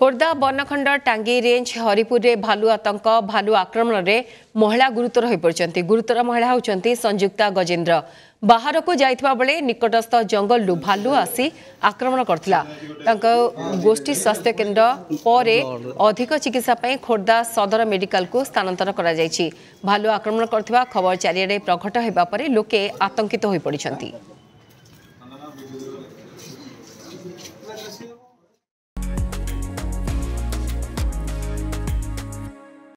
ଖୋର୍ଦ୍ଧା ବନଖଣ୍ଡ ଟାଙ୍ଗି ରେଞ୍ଜ ହରିପୁରରେ ଭାଲୁ ଆତଙ୍କ ଭାଲୁ ଆକ୍ରମଣରେ ମହିଳା ଗୁରୁତର ହୋଇପଡ଼ିଛନ୍ତି ଗୁରୁତର ମହିଳା ହେଉଛନ୍ତି ସଂଯୁକ୍ତା ଗଜେନ୍ଦ୍ର ବାହାରକୁ ଯାଇଥିବା ବେଳେ ନିକଟସ୍ଥ ଜଙ୍ଗଲରୁ ଭାଲୁ ଆସି ଆକ୍ରମଣ କରିଥିଲା ତାଙ୍କ ଗୋଷ୍ଠୀ ସ୍ୱାସ୍ଥ୍ୟ କେନ୍ଦ୍ର ପରେ ଅଧିକ ଚିକିତ୍ସା ପାଇଁ ଖୋର୍ଦ୍ଧା ସଦର ମେଡିକାଲକୁ ସ୍ଥାନାନ୍ତର କରାଯାଇଛି ଭାଲୁ ଆକ୍ରମଣ କରିଥିବା ଖବର ଚାରିଆଡ଼େ ପ୍ରଘଟ ହେବା ପରେ ଲୋକେ ଆତଙ୍କିତ ହୋଇପଡ଼ିଛନ୍ତି